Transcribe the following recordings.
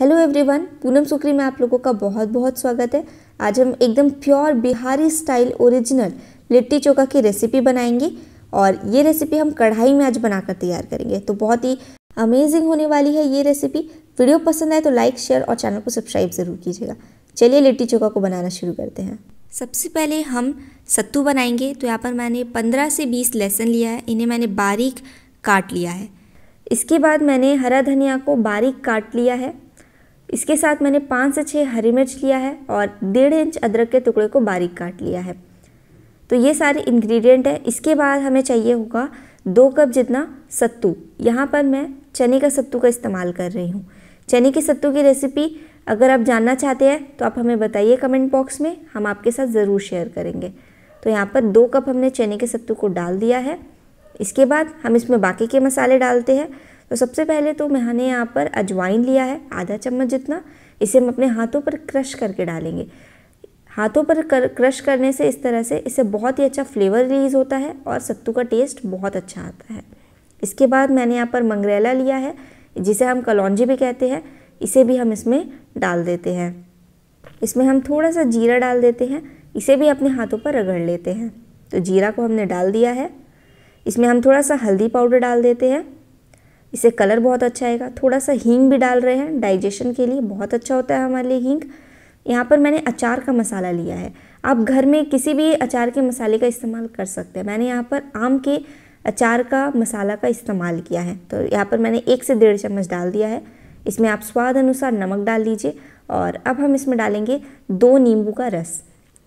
hello everyone Poonam सुक्री में आप लोगों का बहुत बहुत स्वागत है आज हम एकदम pure Bihari style original litti chokha की रेसिपी बनाएंगे और ये रेसिपी हम कढ़ाई में आज बनाकर तैयार करेंगे तो बहुत ही अमेजिंग होने वाली है ये रेसिपी वीडियो पसंद आए तो लाइक शेयर और चैनल को सब्सक्राइब ज़रूर कीजिएगा चलिए लिट्टी चोखा को बनाना शुरू करते हैं सबसे पहले हम सत्तू बनाएंगे तो यहाँ पर मैंने पंद्रह से बीस लहसुन लिया है इन्हें मैंने बारीक काट लिया है इसके बाद मैंने हरा धनिया को बारीक काट लिया है इसके साथ मैंने पाँच से छः हरी मिर्च लिया है और डेढ़ इंच अदरक के टुकड़े को बारीक काट लिया है तो ये सारे इंग्रेडिएंट है इसके बाद हमें चाहिए होगा दो कप जितना सत्तू यहाँ पर मैं चने का सत्तू का इस्तेमाल कर रही हूँ चने के सत्तू की रेसिपी अगर आप जानना चाहते हैं तो आप हमें बताइए कमेंट बॉक्स में हम आपके साथ ज़रूर शेयर करेंगे तो यहाँ पर दो कप हमने चने के सत्तू को डाल दिया है इसके बाद हम इसमें बाकी के मसाले डालते हैं तो सबसे पहले तो मैंने यहाँ पर अजवाइन लिया है आधा चम्मच जितना इसे हम अपने हाथों पर क्रश करके डालेंगे हाथों पर कर, क्रश करने से इस तरह से इससे बहुत ही अच्छा फ्लेवर रिलीज़ होता है और सत्तू का टेस्ट बहुत अच्छा आता है इसके बाद मैंने यहाँ पर मंगरेला लिया है जिसे हम कलौजी भी कहते हैं इसे भी हम इसमें डाल देते हैं इसमें हम थोड़ा सा जीरा डाल देते हैं इसे भी अपने हाथों पर रगड़ लेते हैं तो जीरा को हमने डाल दिया है इसमें हम थोड़ा सा हल्दी पाउडर डाल देते हैं इसे कलर बहुत अच्छा आएगा थोड़ा सा हींग भी डाल रहे हैं डाइजेशन के लिए बहुत अच्छा होता है हमारे लिए हींग यहाँ पर मैंने अचार का मसाला लिया है आप घर में किसी भी अचार के मसाले का इस्तेमाल कर सकते हैं मैंने यहाँ पर आम के अचार का मसाला का इस्तेमाल किया है तो यहाँ पर मैंने एक से डेढ़ चम्मच डाल दिया है इसमें आप स्वाद अनुसार नमक डाल लीजिए और अब हम इसमें डालेंगे दो नींबू का रस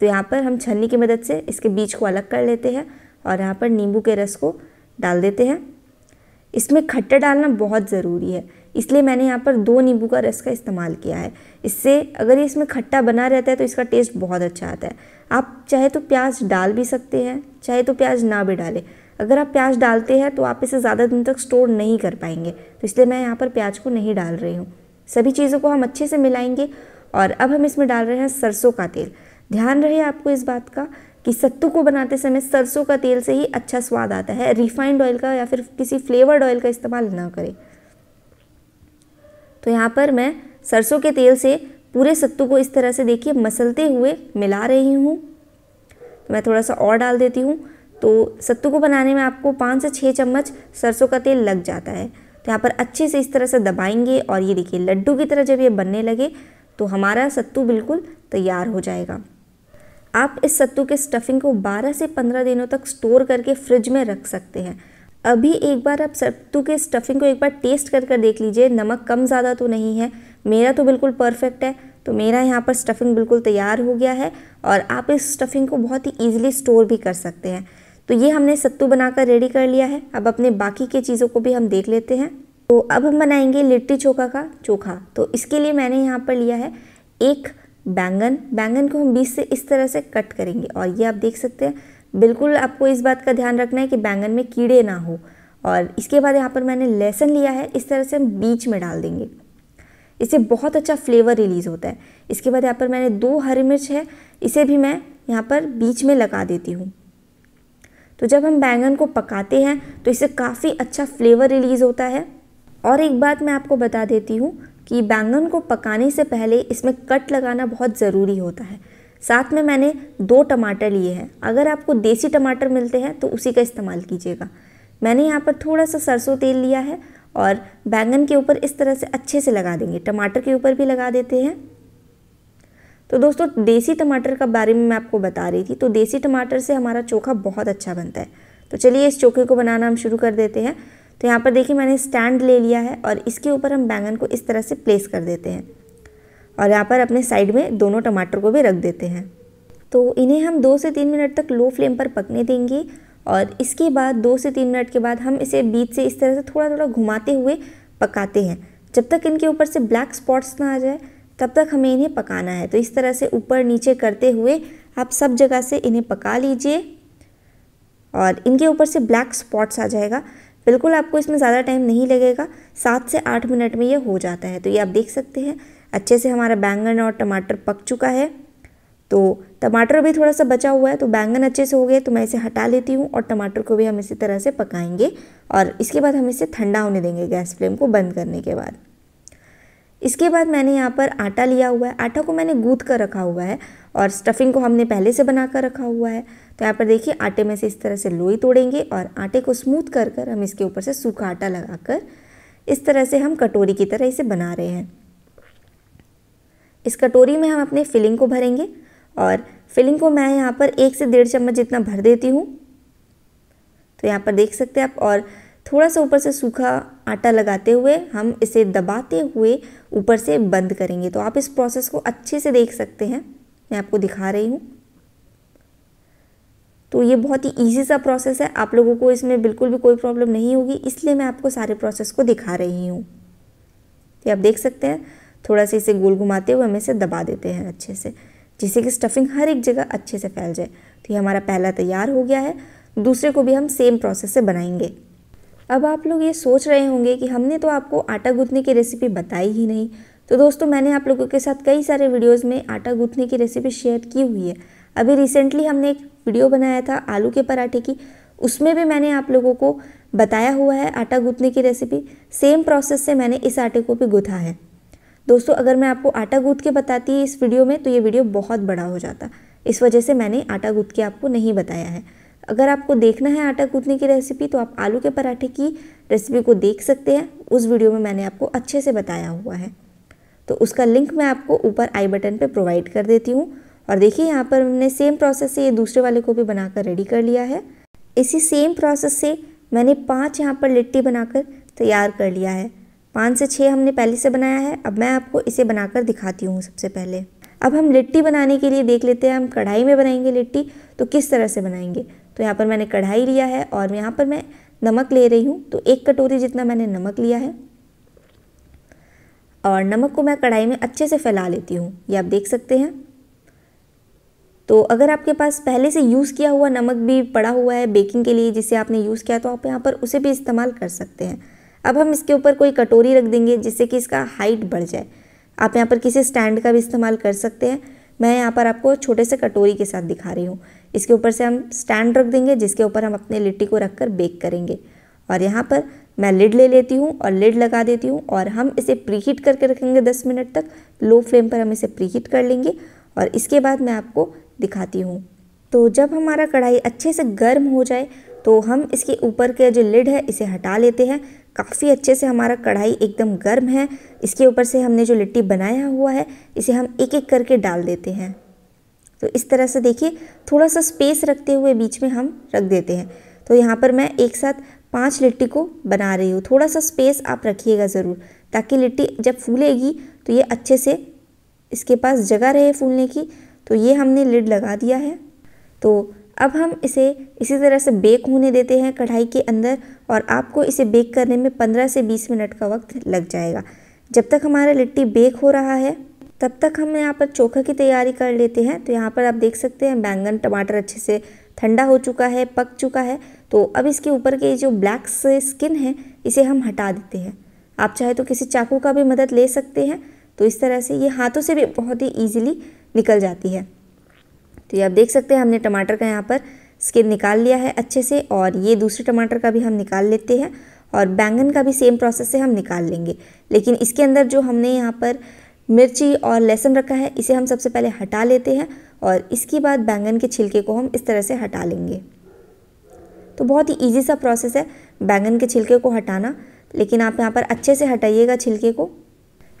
तो यहाँ पर हम छन्नी की मदद से इसके बीज को अलग कर लेते हैं और यहाँ पर नींबू के रस को डाल देते हैं इसमें खट्टा डालना बहुत ज़रूरी है इसलिए मैंने यहाँ पर दो नींबू का रस का इस्तेमाल किया है इससे अगर ये इसमें खट्टा बना रहता है तो इसका टेस्ट बहुत अच्छा आता है आप चाहे तो प्याज डाल भी सकते हैं चाहे तो प्याज ना भी डालें अगर आप प्याज डालते हैं तो आप इसे ज़्यादा दिन तक स्टोर नहीं कर पाएंगे तो इसलिए मैं यहाँ पर प्याज को नहीं डाल रही हूँ सभी चीज़ों को हम अच्छे से मिलाएंगे और अब हम इसमें डाल रहे हैं सरसों का तेल ध्यान रहे आपको इस बात का कि सत्तू को बनाते समय सरसों का तेल से ही अच्छा स्वाद आता है रिफाइंड ऑयल का या फिर किसी फ्लेवर्ड ऑयल का इस्तेमाल ना करें तो यहाँ पर मैं सरसों के तेल से पूरे सत्तू को इस तरह से देखिए मसलते हुए मिला रही हूँ तो मैं थोड़ा सा और डाल देती हूँ तो सत्तू को बनाने में आपको पाँच से छः चम्मच सरसों का तेल लग जाता है तो यहाँ पर अच्छे से इस तरह से दबाएंगे और ये देखिए लड्डू की तरह जब ये बनने लगे तो हमारा सत्तू बिल्कुल तैयार हो जाएगा आप इस सत्तू के स्टफिंग को 12 से 15 दिनों तक स्टोर करके फ्रिज में रख सकते हैं अभी एक बार आप सत्तू के स्टफिंग को एक बार टेस्ट कर कर देख लीजिए नमक कम ज़्यादा तो नहीं है मेरा तो बिल्कुल परफेक्ट है तो मेरा यहाँ पर स्टफिंग बिल्कुल तैयार हो गया है और आप इस स्टफिंग को बहुत ही ईजिली स्टोर भी कर सकते हैं तो ये हमने सत्तू बनाकर रेडी कर लिया है अब अपने बाकी के चीज़ों को भी हम देख लेते हैं तो अब हम बनाएंगे लिट्टी चोखा का चोखा तो इसके लिए मैंने यहाँ पर लिया है एक बैंगन बैंगन को हम बीच से इस तरह से कट करेंगे और ये आप देख सकते हैं बिल्कुल आपको इस बात का ध्यान रखना है कि बैंगन में कीड़े ना हो और इसके बाद यहाँ पर मैंने लहसुन लिया है इस तरह से हम बीच में डाल देंगे इससे बहुत अच्छा फ्लेवर रिलीज़ होता है इसके बाद यहाँ पर मैंने दो हरी मिर्च है इसे भी मैं यहाँ पर बीच में लगा देती हूँ तो जब हम बैंगन को पकाते हैं तो इससे काफ़ी अच्छा फ्लेवर रिलीज़ होता है और एक बात मैं आपको बता देती हूँ कि बैंगन को पकाने से पहले इसमें कट लगाना बहुत ज़रूरी होता है साथ में मैंने दो टमाटर लिए हैं अगर आपको देसी टमाटर मिलते हैं तो उसी का इस्तेमाल कीजिएगा मैंने यहाँ पर थोड़ा सा सरसों तेल लिया है और बैंगन के ऊपर इस तरह से अच्छे से लगा देंगे टमाटर के ऊपर भी लगा देते हैं तो दोस्तों देसी टमाटर का बारे में मैं आपको बता रही थी तो देसी टमाटर से हमारा चोखा बहुत अच्छा बनता है तो चलिए इस चोखे को बनाना हम शुरू कर देते हैं तो यहाँ पर देखिए मैंने स्टैंड ले लिया है और इसके ऊपर हम बैंगन को इस तरह से प्लेस कर देते हैं और यहाँ पर अपने साइड में दोनों टमाटर को भी रख देते हैं तो इन्हें हम दो से तीन मिनट तक लो फ्लेम पर पकने देंगे और इसके बाद दो से तीन मिनट के बाद हम इसे बीच से इस तरह से थोड़ा थोड़ा घुमाते हुए पकाते हैं जब तक इनके ऊपर से ब्लैक स्पॉट्स ना आ जाए तब तक हमें इन्हें पकाना है तो इस तरह से ऊपर नीचे करते हुए आप सब जगह से इन्हें पका लीजिए और इनके ऊपर से ब्लैक स्पॉट्स आ जाएगा बिल्कुल आपको इसमें ज़्यादा टाइम नहीं लगेगा सात से आठ मिनट में ये हो जाता है तो ये आप देख सकते हैं अच्छे से हमारा बैंगन और टमाटर पक चुका है तो टमाटर भी थोड़ा सा बचा हुआ है तो बैंगन अच्छे से हो गए तो मैं इसे हटा लेती हूँ और टमाटर को भी हम इसी तरह से पकाएंगे और इसके बाद हम इसे ठंडा होने देंगे गैस फ्लेम को बंद करने के बाद इसके बाद मैंने यहाँ पर आटा लिया हुआ है आटा को मैंने गूँद कर रखा हुआ है और स्टफिंग को हमने पहले से बना कर रखा हुआ है तो यहाँ पर देखिए आटे में से इस तरह से लोई तोड़ेंगे और आटे को स्मूथ कर कर हम इसके ऊपर से सूखा आटा लगाकर इस तरह से हम कटोरी की तरह इसे बना रहे हैं इस कटोरी में हम अपने फिलिंग को भरेंगे और फिलिंग को मैं यहाँ पर एक से डेढ़ चम्मच जितना भर देती हूँ तो यहाँ पर देख सकते हैं आप और थोड़ा सा ऊपर से सूखा आटा लगाते हुए हम इसे दबाते हुए ऊपर से बंद करेंगे तो आप इस प्रोसेस को अच्छे से देख सकते हैं मैं आपको दिखा रही हूँ तो ये बहुत ही ईजी सा प्रोसेस है आप लोगों को इसमें बिल्कुल भी कोई प्रॉब्लम नहीं होगी इसलिए मैं आपको सारे प्रोसेस को दिखा रही हूँ तो आप देख सकते हैं थोड़ा सा इसे गोल घुमाते हुए हम इसे दबा देते हैं अच्छे से जिससे कि स्टफिंग हर एक जगह अच्छे से फैल जाए तो ये हमारा पहला तैयार हो गया है दूसरे को भी हम सेम प्रोसेस से बनाएंगे अब आप लोग ये सोच रहे होंगे कि हमने तो आपको आटा गूंथने की रेसिपी बताई ही नहीं तो दोस्तों मैंने आप लोगों के साथ कई सारे वीडियोज़ में आटा गूंथने की रेसिपी शेयर की हुई है अभी रिसेंटली हमने एक वीडियो बनाया था आलू के पराठे की उसमें भी मैंने आप लोगों को बताया हुआ है आटा गूंथने की रेसिपी सेम प्रोसेस से मैंने इस आटे को भी गूंथा है दोस्तों अगर मैं आपको आटा गूंथ के बताती इस वीडियो में तो ये वीडियो बहुत बड़ा हो जाता इस वजह से मैंने आटा गूंथ के आपको नहीं बताया है अगर आपको देखना है आटा गूंथने की रेसिपी तो आप आलू के पराठे की रेसिपी को देख सकते हैं उस वीडियो में मैंने आपको अच्छे से बताया हुआ है तो उसका लिंक मैं आपको ऊपर आई बटन पर प्रोवाइड कर देती हूँ और देखिए यहाँ पर हमने सेम प्रोसेस से ये दूसरे वाले को भी बनाकर रेडी कर लिया है इसी सेम प्रोसेस से मैंने पाँच यहाँ पर लिट्टी बनाकर तैयार कर लिया है पाँच से छः हमने पहले से बनाया है अब मैं आपको इसे बनाकर दिखाती हूँ सबसे पहले अब हम लिट्टी बनाने के लिए देख लेते हैं हम कढ़ाई में बनाएंगे लिट्टी तो किस तरह से बनाएंगे तो यहाँ पर मैंने कढ़ाई लिया है और यहाँ पर मैं नमक ले रही हूँ तो एक कटोरी जितना मैंने नमक लिया है और नमक को मैं कढ़ाई में अच्छे से फैला लेती हूँ ये आप देख सकते हैं तो अगर आपके पास पहले से यूज़ किया हुआ नमक भी पड़ा हुआ है बेकिंग के लिए जिसे आपने यूज़ किया तो आप यहाँ पर उसे भी इस्तेमाल कर सकते हैं अब हम इसके ऊपर कोई कटोरी रख देंगे जिससे कि इसका हाइट बढ़ जाए आप यहाँ पर किसी स्टैंड का भी इस्तेमाल कर सकते हैं मैं यहाँ पर आपको छोटे से कटोरी के साथ दिखा रही हूँ इसके ऊपर से हम स्टैंड रख देंगे जिसके ऊपर हम अपने लिट्टी को रख कर बेक करेंगे और यहाँ पर मैं लिड ले लेती हूँ और लिड लगा देती हूँ और हम इसे प्री हीट करके रखेंगे दस मिनट तक लो फ्लेम पर हम इसे प्री हीट कर लेंगे और इसके बाद मैं आपको दिखाती हूँ तो जब हमारा कढ़ाई अच्छे से गर्म हो जाए तो हम इसके ऊपर के जो लिड है इसे हटा लेते हैं काफ़ी अच्छे से हमारा कढ़ाई एकदम गर्म है इसके ऊपर से हमने जो लिट्टी बनाया हुआ है इसे हम एक एक करके डाल देते हैं तो इस तरह से देखिए थोड़ा सा स्पेस रखते हुए बीच में हम रख देते हैं तो यहाँ पर मैं एक साथ पांच लिट्टी को बना रही हूँ थोड़ा सा स्पेस आप रखिएगा ज़रूर ताकि लिट्टी जब फूलेगी तो ये अच्छे से इसके पास जगह रहे फूलने की तो ये हमने लिड लगा दिया है तो अब हम इसे इसी तरह से बेक होने देते हैं कढ़ाई के अंदर और आपको इसे बेक करने में 15 से 20 मिनट का वक्त लग जाएगा जब तक हमारा लिट्टी बेक हो रहा है तब तक हम यहाँ पर चोखा की तैयारी कर लेते हैं तो यहाँ पर आप देख सकते हैं बैंगन टमाटर अच्छे से ठंडा हो चुका है पक चुका है तो अब इसके ऊपर के जो ब्लैक स्किन है इसे हम हटा देते हैं आप चाहे तो किसी चाकू का भी मदद ले सकते हैं तो इस तरह से ये हाथों से भी बहुत ही ईजिली निकल जाती है तो ये आप देख सकते हैं हमने टमाटर का यहाँ पर स्किन निकाल लिया है अच्छे से और ये दूसरे टमाटर का भी हम निकाल लेते हैं और बैंगन का भी सेम प्रोसेस से हम निकाल लेंगे लेकिन इसके अंदर जो हमने यहाँ पर मिर्ची और लहसुन रखा है इसे हम सबसे पहले हटा लेते हैं और इसके बाद बैंगन के छिलके को हम इस तरह से हटा लेंगे तो बहुत ही ईजी सा प्रोसेस है बैंगन के छिलके को हटाना लेकिन आप यहाँ पर अच्छे से हटाइएगा छिलके को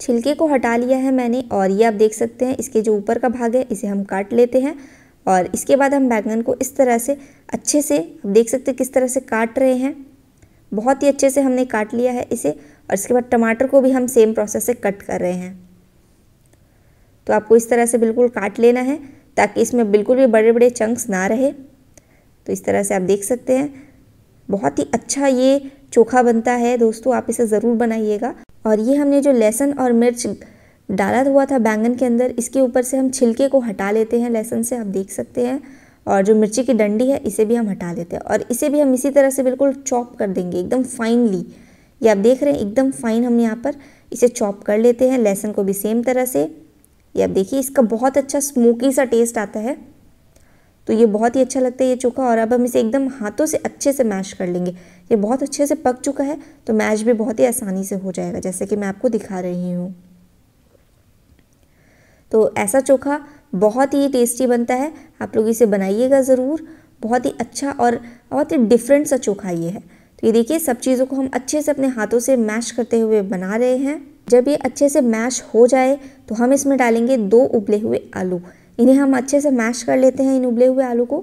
छिलके को हटा लिया है मैंने और ये आप देख सकते हैं इसके जो ऊपर का भाग है इसे हम काट लेते हैं और इसके बाद हम बैंगन को इस तरह से अच्छे से आप देख सकते हैं किस तरह से काट रहे हैं बहुत ही अच्छे से हमने काट लिया है इसे और इसके बाद टमाटर को भी हम सेम प्रोसेस से कट कर रहे हैं तो आपको इस तरह से बिल्कुल काट लेना है ताकि इसमें बिल्कुल भी बड़े बड़े चंक्स ना रहे तो इस तरह से आप देख सकते हैं बहुत ही अच्छा ये चोखा बनता है दोस्तों आप इसे ज़रूर बनाइएगा और ये हमने जो लहसुन और मिर्च डाला हुआ था बैंगन के अंदर इसके ऊपर से हम छिलके को हटा लेते हैं लहसुन से आप देख सकते हैं और जो मिर्ची की डंडी है इसे भी हम हटा लेते हैं और इसे भी हम इसी तरह से बिल्कुल चॉप कर देंगे एकदम फाइनली ये आप देख रहे हैं एकदम फाइन हम यहाँ पर इसे चॉप कर लेते हैं लहसुन को भी सेम तरह से ये आप देखिए इसका बहुत अच्छा स्मोकी सा टेस्ट आता है तो ये बहुत ही अच्छा लगता है ये चोखा और अब हम इसे एकदम हाथों से अच्छे से मैश कर लेंगे ये बहुत अच्छे से पक चुका है तो मैश भी बहुत ही आसानी से हो जाएगा जैसे कि मैं आपको दिखा रही हूँ तो ऐसा चोखा बहुत ही टेस्टी बनता है आप लोग इसे बनाइएगा ज़रूर बहुत ही अच्छा और बहुत ही डिफरेंट सा चोखा ये है तो ये देखिए सब चीज़ों को हम अच्छे से अपने हाथों से मैश करते हुए बना रहे हैं जब ये अच्छे से मैश हो जाए तो हम इसमें डालेंगे दो उबले हुए आलू इन्हें हम अच्छे से मैश कर लेते हैं इन उबले हुए आलू को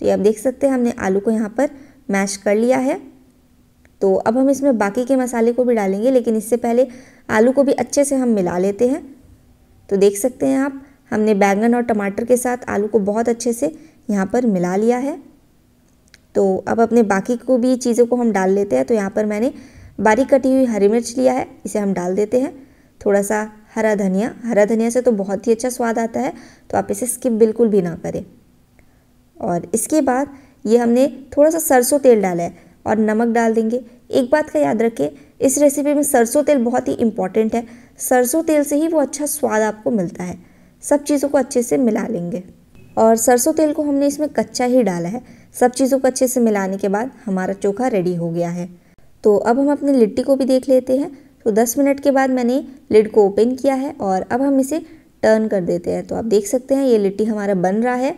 तो ये आप देख सकते हैं हमने आलू को यहाँ पर मैश कर लिया है तो अब हम इसमें बाकी के मसाले को भी डालेंगे लेकिन इससे पहले आलू को भी अच्छे से हम मिला लेते हैं तो देख सकते हैं आप हमने बैंगन और टमाटर के साथ आलू को बहुत अच्छे से यहाँ पर मिला लिया है तो अब अपने बाकी को भी चीज़ों को हम डाल लेते हैं तो यहाँ पर मैंने बारीक कटी हुई हरी मिर्च लिया है इसे हम डाल देते हैं थोड़ा सा हरा धनिया हरा धनिया से तो बहुत ही अच्छा स्वाद आता है तो आप इसे स्किप बिल्कुल भी ना करें और इसके बाद ये हमने थोड़ा सा सरसों तेल डाला है और नमक डाल देंगे एक बात का याद रखें इस रेसिपी में सरसों तेल बहुत ही इम्पॉर्टेंट है सरसों तेल से ही वो अच्छा स्वाद आपको मिलता है सब चीज़ों को अच्छे से मिला लेंगे और सरसों तेल को हमने इसमें कच्चा ही डाला है सब चीज़ों को अच्छे से मिलाने के बाद हमारा चोखा रेडी हो गया है तो अब हम अपनी लिट्टी को भी देख लेते हैं तो 10 मिनट के बाद मैंने लिड को ओपन किया है और अब हम इसे टर्न कर देते हैं तो आप देख सकते हैं ये लिट्टी हमारा बन रहा है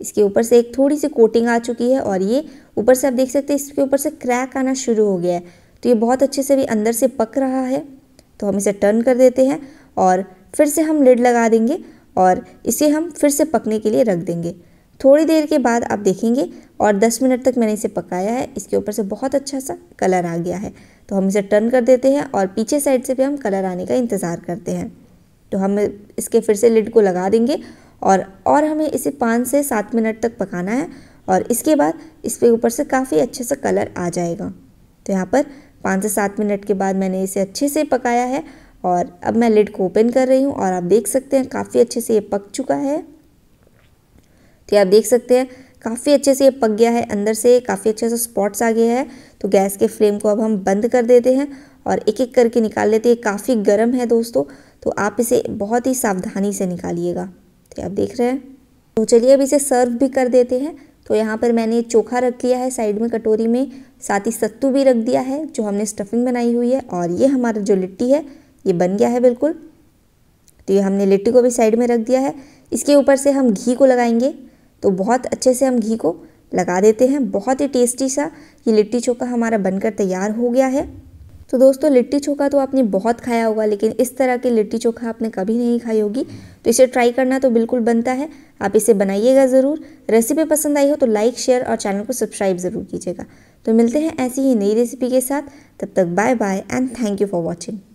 इसके ऊपर से एक थोड़ी सी कोटिंग आ चुकी है और ये ऊपर से आप देख सकते हैं इसके ऊपर से क्रैक आना शुरू हो गया है तो ये बहुत अच्छे से भी अंदर से पक रहा है तो हम इसे टर्न कर देते हैं और फिर से हम लिड लगा देंगे और इसे हम फिर से पकने के लिए रख देंगे थोड़ी देर के बाद आप देखेंगे और 10 मिनट तक मैंने इसे पकाया है इसके ऊपर से बहुत अच्छा सा कलर आ गया है तो हम इसे टर्न कर देते हैं और पीछे साइड से भी हम कलर आने का इंतज़ार करते हैं तो हम इसके फिर से लिड को लगा देंगे और और हमें इसे पाँच से सात मिनट तक पकाना है और इसके बाद इस पर ऊपर से काफ़ी अच्छे से कलर आ जाएगा तो यहाँ पर पाँच से सात मिनट के बाद मैंने इसे अच्छे से पकाया है और अब मैं लिड को ओपन कर रही हूँ और आप देख सकते हैं काफ़ी अच्छे से ये पक चुका है तो आप देख सकते हैं काफ़ी अच्छे से ये पक गया है अंदर से काफ़ी अच्छे से स्पॉट्स आ गया है तो गैस के फ्लेम को अब हम बंद कर देते हैं और एक एक करके निकाल लेते हैं काफ़ी गर्म है दोस्तों तो आप इसे बहुत ही सावधानी से निकालिएगा तो आप देख रहे हैं तो चलिए अब इसे सर्व भी कर देते हैं तो यहाँ पर मैंने चोखा रख लिया है साइड में कटोरी में साथ ही सत्तू भी रख दिया है जो हमने स्टफिंग बनाई हुई है और ये हमारा जो लिट्टी है ये बन गया है बिल्कुल तो ये हमने लिट्टी को भी साइड में रख दिया है इसके ऊपर से हम घी को लगाएंगे तो बहुत अच्छे से हम घी को लगा देते हैं बहुत ही टेस्टी सा ये लिट्टी चोखा हमारा बनकर तैयार हो गया है तो दोस्तों लिट्टी चोखा तो आपने बहुत खाया होगा लेकिन इस तरह की लिट्टी चोखा आपने कभी नहीं खाई होगी तो इसे ट्राई करना तो बिल्कुल बनता है आप इसे बनाइएगा ज़रूर रेसिपी पसंद आई हो तो लाइक शेयर और चैनल को सब्सक्राइब ज़रूर कीजिएगा तो मिलते हैं ऐसी ही नई रेसिपी के साथ तब तक bye bye and thank you for watching